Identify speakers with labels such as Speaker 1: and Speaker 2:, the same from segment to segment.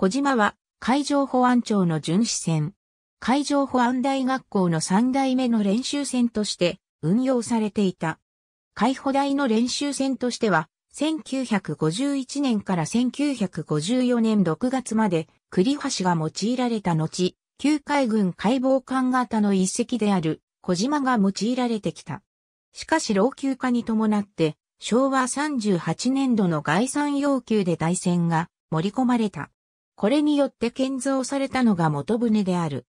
Speaker 1: 小島は海上保安庁の巡視船、海上保安大学校の三代目の練習船として運用されていた。海保大の練習船としては、1951年から1954年6月まで栗橋が用いられた後、旧海軍解剖艦型の一隻である小島が用いられてきた。しかし老朽化に伴って、昭和38年度の概算要求で大船が盛り込まれた。これによって建造されたのが元船である。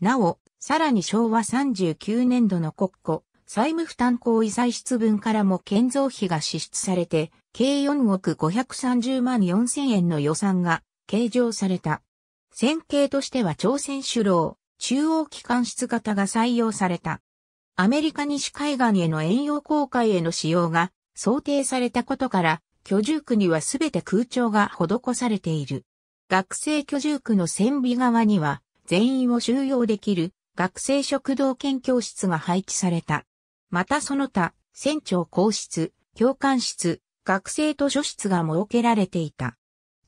Speaker 1: なお、さらに昭和39年度の国庫、債務負担行為歳出分からも建造費が支出されて、計4億530万4000円の予算が計上された。線形としては朝鮮主労、中央機関室型が採用された。アメリカ西海岸への遠洋航海への使用が想定されたことから、居住区にはすべて空調が施されている。学生居住区の千尾側には、全員を収容できる学生食堂兼教室が配置された。またその他、船長公室、教官室、学生図書室が設けられていた。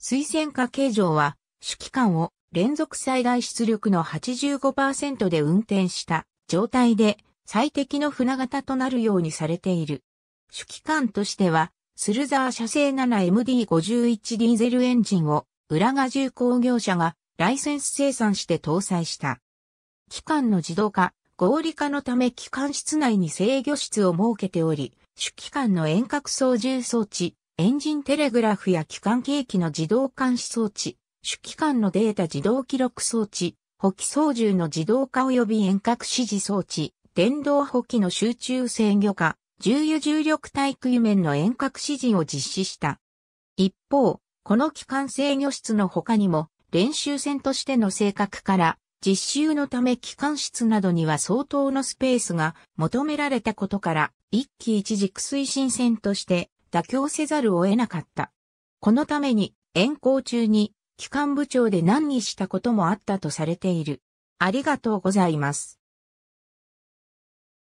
Speaker 1: 推薦家計上は、主機関を連続最大出力の85%で運転した状態で最適の船型となるようにされている。主機関としては、スルザー社製 7MD51 ディーゼルエンジンを浦賀重工業者がライセンス生産して搭載した。機関の自動化、合理化のため機関室内に制御室を設けており、主機関の遠隔操縦装置、エンジンテレグラフや機関計器の自動監視装置、主機関のデータ自動記録装置、補機操縦の自動化及び遠隔指示装置、電動補機の集中制御化、重油重力体空面の遠隔指示を実施した。一方、この機関制御室の他にも、練習船としての性格から、実習のため機関室などには相当のスペースが求められたことから、一機一軸推進船として妥協せざるを得なかった。このために、遠行中に、機関部長で難儀したこともあったとされている。ありがとうございます。